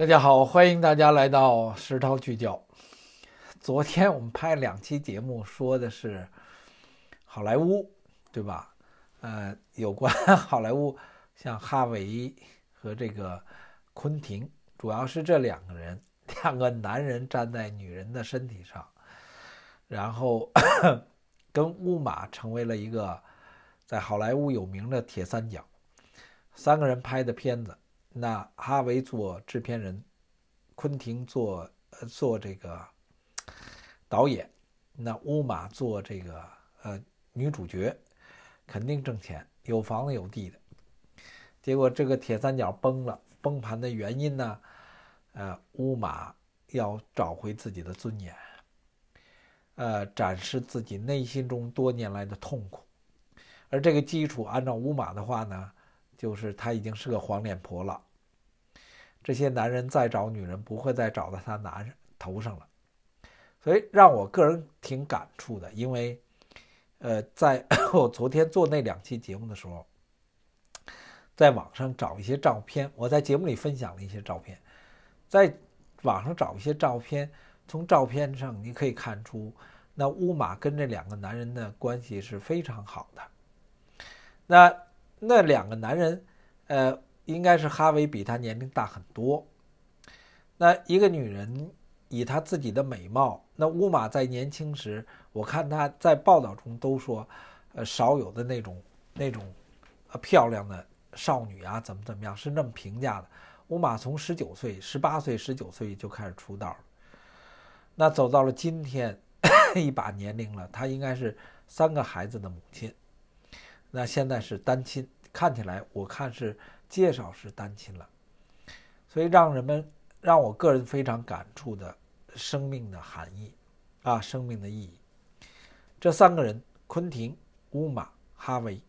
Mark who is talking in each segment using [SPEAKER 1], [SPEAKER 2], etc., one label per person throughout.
[SPEAKER 1] 大家好，欢迎大家来到《石涛聚焦》。昨天我们拍两期节目，说的是好莱坞，对吧？呃，有关好莱坞，像哈维和这个昆汀，主要是这两个人，两个男人站在女人的身体上，然后 跟乌玛成为了一个在好莱坞有名的铁三角，三个人拍的片子。那哈维做制片人，昆汀做呃做这个导演，那乌玛做这个呃女主角，肯定挣钱，有房子有地的。结果这个铁三角崩了，崩盘的原因呢，呃，乌玛要找回自己的尊严，呃，展示自己内心中多年来的痛苦，而这个基础，按照乌玛的话呢，就是她已经是个黄脸婆了。这些男人再找女人，不会再找到他男人头上了。所以让我个人挺感触的，因为，呃，在 我昨天做那两期节目的时候，在网上找一些照片，我在节目里分享了一些照片，在网上找一些照片，从照片上你可以看出，那乌马跟这两个男人的关系是非常好的。那那两个男人，呃。应该是哈维比她年龄大很多。那一个女人以她自己的美貌，那乌玛在年轻时，我看她在报道中都说，呃，少有的那种那种，呃，漂亮的少女啊，怎么怎么样是那么评价的。乌玛从十九岁、十八岁、十九岁就开始出道了，那走到了今天 一把年龄了，她应该是三个孩子的母亲，那现在是单亲，看起来我看是。介绍是单亲了，所以让人们让我个人非常感触的生命的含义，啊，生命的意义。这三个人，昆汀、乌玛、哈维，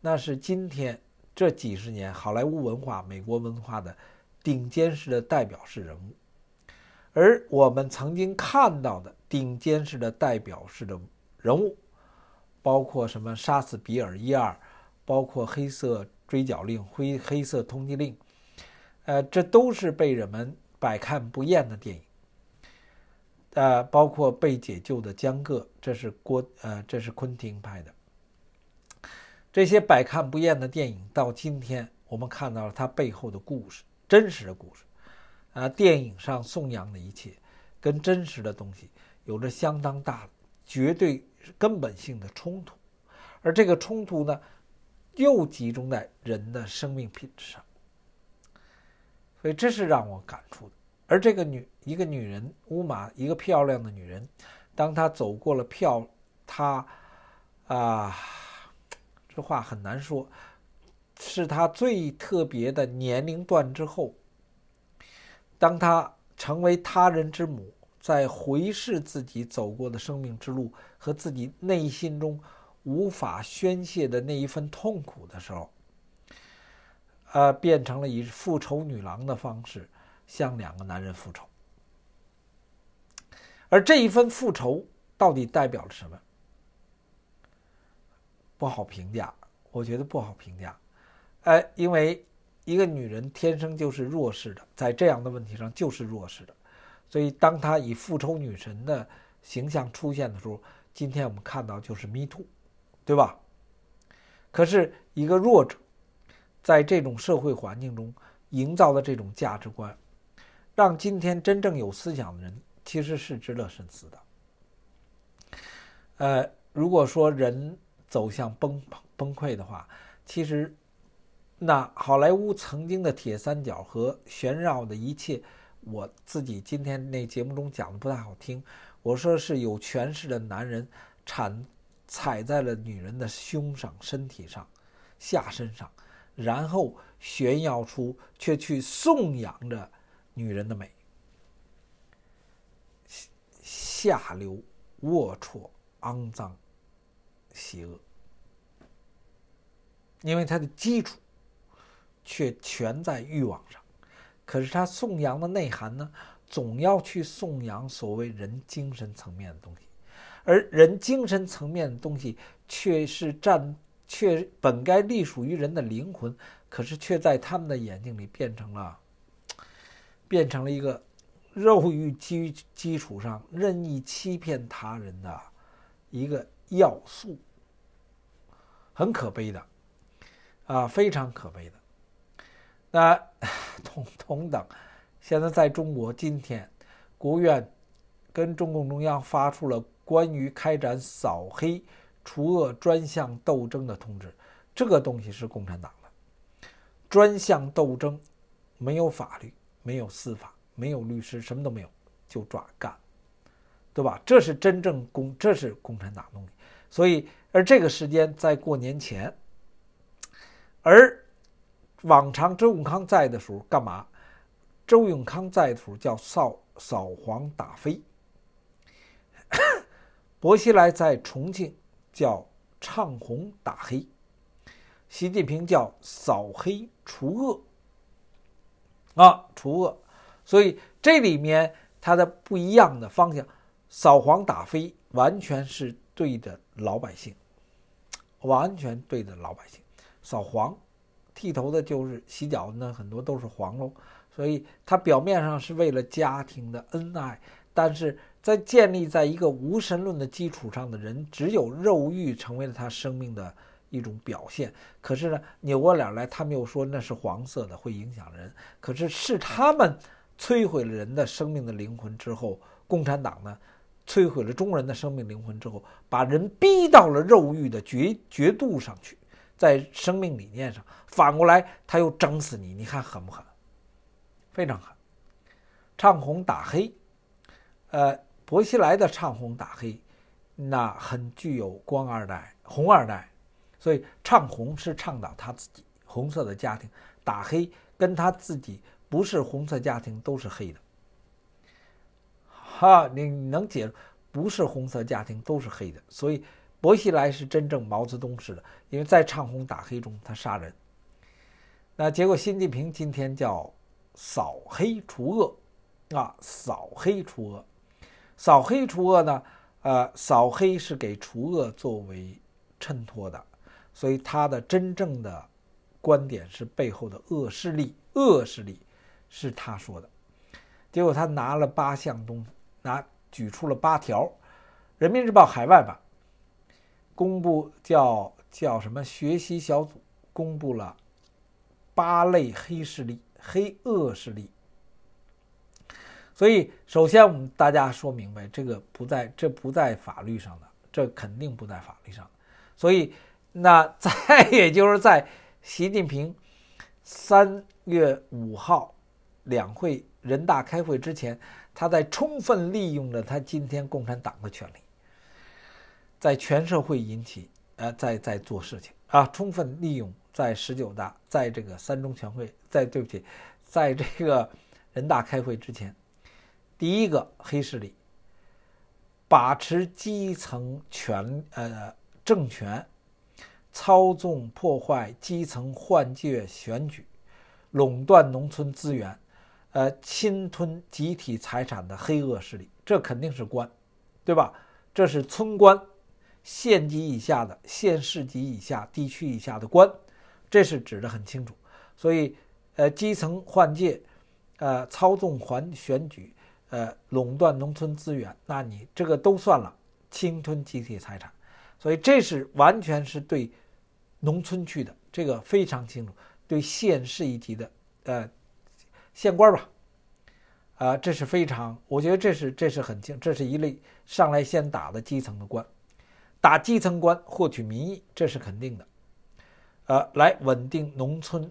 [SPEAKER 1] 那是今天这几十年好莱坞文化、美国文化的顶尖式的代表式人物。而我们曾经看到的顶尖式的代表式的人物，包括什么杀死比尔一二，包括黑色。追缴令、灰黑色通缉令，呃，这都是被人们百看不厌的电影。呃，包括被解救的江各，这是郭呃，这是昆汀拍的。这些百看不厌的电影，到今天我们看到了它背后的故事，真实的故事。啊，电影上颂扬的一切，跟真实的东西有着相当大的、绝对根本性的冲突。而这个冲突呢？又集中在人的生命品质上，所以这是让我感触的。而这个女，一个女人乌玛，一个漂亮的女人，当她走过了漂，她，啊，这话很难说，是她最特别的年龄段之后，当她成为他人之母，在回视自己走过的生命之路和自己内心中。无法宣泄的那一份痛苦的时候，呃，变成了以复仇女郎的方式向两个男人复仇。而这一份复仇到底代表了什么？不好评价，我觉得不好评价。呃，因为一个女人天生就是弱势的，在这样的问题上就是弱势的，所以当她以复仇女神的形象出现的时候，今天我们看到就是 Me Too。对吧？可是，一个弱者，在这种社会环境中营造的这种价值观，让今天真正有思想的人，其实是值得深思的。呃，如果说人走向崩崩溃的话，其实，那好莱坞曾经的铁三角和旋绕的一切，我自己今天那节目中讲的不太好听，我说是有权势的男人产。踩在了女人的胸上、身体上、下身上，然后炫耀出，却去颂扬着女人的美。下流、龌龊、肮脏、邪恶，因为它的基础却全在欲望上，可是它颂扬的内涵呢，总要去颂扬所谓人精神层面的东西。而人精神层面的东西却是占，却本该隶属于人的灵魂，可是却在他们的眼睛里变成了，变成了一个肉欲基基础上任意欺骗他人的一个要素，很可悲的，啊，非常可悲的。那 同同等，现在在中国今天，国务院跟中共中央发出了。关于开展扫黑除恶专项斗争的通知，这个东西是共产党的。专项斗争没有法律，没有司法，没有律师，什么都没有，就抓干，对吧？这是真正共，这是共产党东西。所以，而这个时间在过年前。而往常周永康在的时候干嘛？周永康在的时候叫扫扫黄打非。薄熙来在重庆叫唱红打黑，习近平叫扫黑除恶啊，除恶。所以这里面他的不一样的方向，扫黄打非完全是对着老百姓，完全对着老百姓。扫黄，剃头的就是洗脚的，很多都是黄喽。所以他表面上是为了家庭的恩爱，但是。在建立在一个无神论的基础上的人，只有肉欲成为了他生命的一种表现。可是呢，扭过脸来，他们又说那是黄色的，会影响人。可是是他们摧毁了人的生命的灵魂之后，共产党呢，摧毁了中人的生命灵魂之后，把人逼到了肉欲的绝绝度上去，在生命理念上，反过来他又整死你，你看狠不狠？非常狠，唱红打黑，呃。薄熙来的唱红打黑，那很具有官二代、红二代，所以唱红是倡导他自己红色的家庭，打黑跟他自己不是红色家庭都是黑的。哈，你能解不是红色家庭都是黑的，所以薄熙来是真正毛泽东式的，因为在唱红打黑中他杀人。那结果，习近平今天叫扫黑除恶，啊，扫黑除恶。扫黑除恶呢？呃，扫黑是给除恶作为衬托的，所以他的真正的观点是背后的恶势力。恶势力是他说的，结果他拿了八项东，拿举出了八条。人民日报海外版公布，叫叫什么学习小组公布了八类黑势力、黑恶势力。所以，首先我们大家说明白，这个不在，这不在法律上的，这肯定不在法律上。所以，那在也就是在习近平三月五号两会人大开会之前，他在充分利用了他今天共产党的权利，在全社会引起呃，在在做事情啊，充分利用在十九大，在这个三中全会，在对不起，在这个人大开会之前。第一个黑势力把持基层权，呃，政权操纵破坏基层换届选举，垄断农村资源，呃，侵吞集体财产的黑恶势力，这肯定是官，对吧？这是村官、县级以下的、县市级以下地区以下的官，这是指的很清楚。所以，呃，基层换届，呃，操纵环选举。呃，垄断农村资源，那你这个都算了，侵吞集体财产，所以这是完全是对农村去的，这个非常清楚。对县市一级的，呃，县官吧，啊，这是非常，我觉得这是这是很清，这是一类上来先打的基层的官，打基层官获取民意，这是肯定的，呃，来稳定农村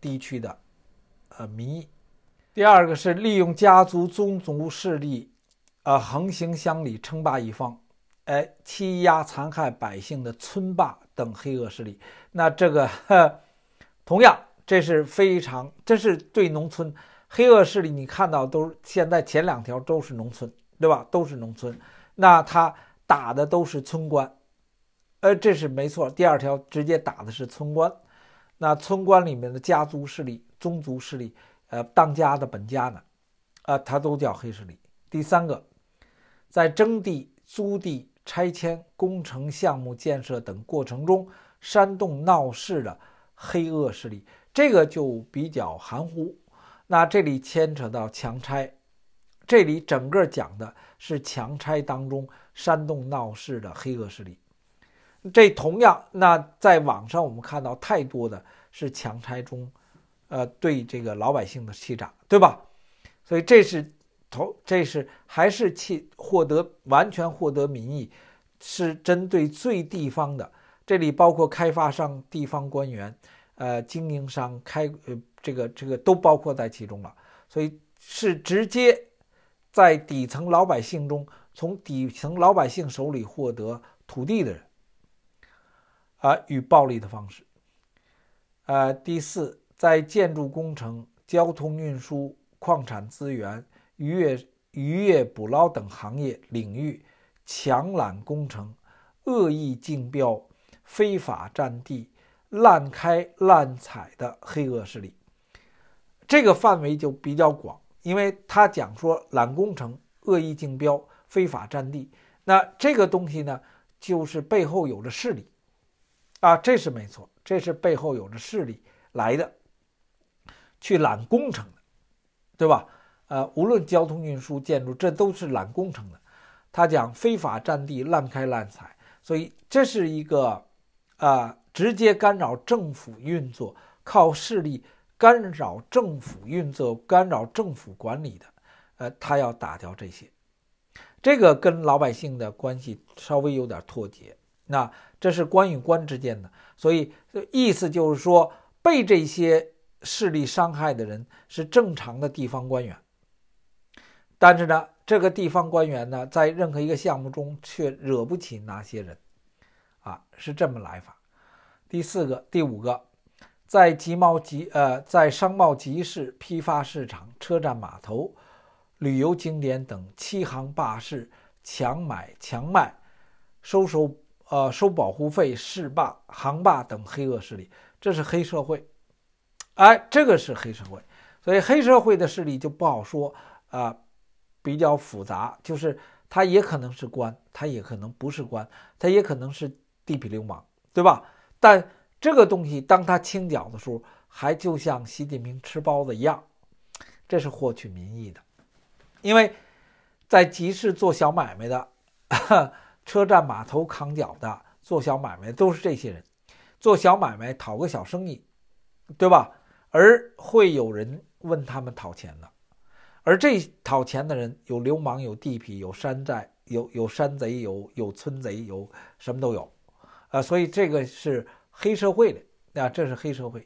[SPEAKER 1] 地区的呃民意。第二个是利用家族、宗族势力，呃，横行乡里、称霸一方，哎，欺压残害百姓的村霸等黑恶势力。那这个，呵同样，这是非常，这是对农村黑恶势力。你看到都现在前两条都是农村，对吧？都是农村。那他打的都是村官，呃，这是没错。第二条直接打的是村官，那村官里面的家族势力、宗族势力。呃，当家的本家呢，啊，他都叫黑势力。第三个，在征地、租地、拆迁、工程项目建设等过程中，煽动闹事的黑恶势力，这个就比较含糊。那这里牵扯到强拆，这里整个讲的是强拆当中煽动闹事的黑恶势力。这同样，那在网上我们看到太多的是强拆中。呃，对这个老百姓的欺诈，对吧？所以这是投，这是还是去获得完全获得民意，是针对最地方的。这里包括开发商、地方官员、呃，经营商、开呃，这个这个都包括在其中了。所以是直接在底层老百姓中，从底层老百姓手里获得土地的人，啊，与暴力的方式。呃，第四。在建筑工程、交通运输、矿产资源、渔业、渔业捕捞等行业领域，强揽工程、恶意竞标、非法占地、滥开滥采的黑恶势力，这个范围就比较广。因为他讲说揽工程、恶意竞标、非法占地，那这个东西呢，就是背后有着势力啊，这是没错，这是背后有着势力来的。去揽工程的，对吧？呃，无论交通运输、建筑，这都是揽工程的。他讲非法占地、滥开滥采，所以这是一个，呃，直接干扰政府运作，靠势力干扰政府运作、干扰政府管理的。呃，他要打掉这些，这个跟老百姓的关系稍微有点脱节。那这是官与官之间的，所以意思就是说，被这些。势力伤害的人是正常的地方官员，但是呢，这个地方官员呢，在任何一个项目中却惹不起那些人？啊，是这么来法。第四个、第五个，在集贸集呃，在商贸集市、批发市场、车站码头、旅游景点等欺行霸市、强买强卖、收收呃收保护费、市霸行霸等黑恶势力，这是黑社会。哎，这个是黑社会，所以黑社会的势力就不好说啊，比较复杂。就是他也可能是官，他也可能不是官，他也可能是地痞流氓，对吧？但这个东西，当他清剿的时候，还就像习近平吃包子一样，这是获取民意的。因为，在集市做小买卖的，车站码头扛脚的，做小买卖都是这些人，做小买卖讨个小生意，对吧？而会有人问他们讨钱的，而这讨钱的人有流氓、有地痞、有山寨、有有山贼、有有村贼、有什么都有，啊，所以这个是黑社会的，啊，这是黑社会。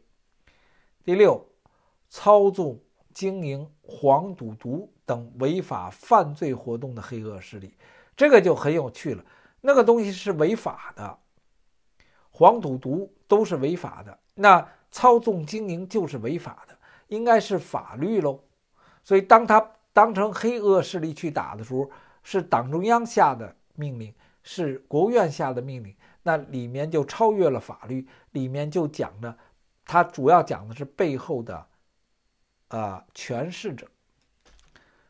[SPEAKER 1] 第六，操纵经营黄赌毒等违法犯罪活动的黑恶势力，这个就很有趣了。那个东西是违法的，黄赌毒都是违法的，那。操纵经营就是违法的，应该是法律喽。所以当他当成黑恶势力去打的时候，是党中央下的命令，是国务院下的命令，那里面就超越了法律，里面就讲的，它主要讲的是背后的，呃，权势者。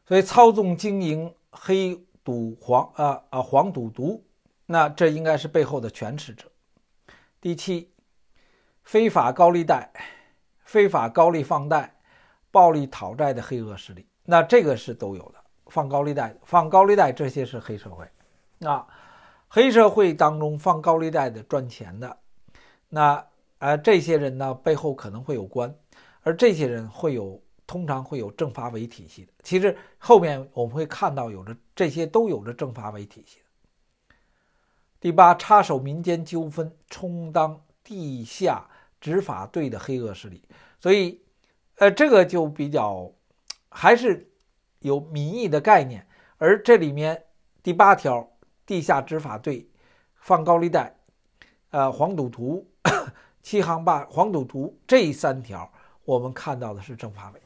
[SPEAKER 1] 所以操纵经营黑赌黄呃呃黄赌毒，那这应该是背后的权势者。第七。非法高利贷、非法高利放贷、暴力讨债的黑恶势力，那这个是都有的。放高利贷、放高利贷，这些是黑社会。那黑社会当中放高利贷的、赚钱的，那呃，这些人呢背后可能会有官，而这些人会有，通常会有政法委体系的。其实后面我们会看到，有着这些都有着政法委体系的。第八，插手民间纠纷，充当地下。执法队的黑恶势力，所以，呃，这个就比较，还是有民意的概念。而这里面第八条，地下执法队、放高利贷、呃，黄赌毒、欺行霸、黄赌毒这三条，我们看到的是政法委。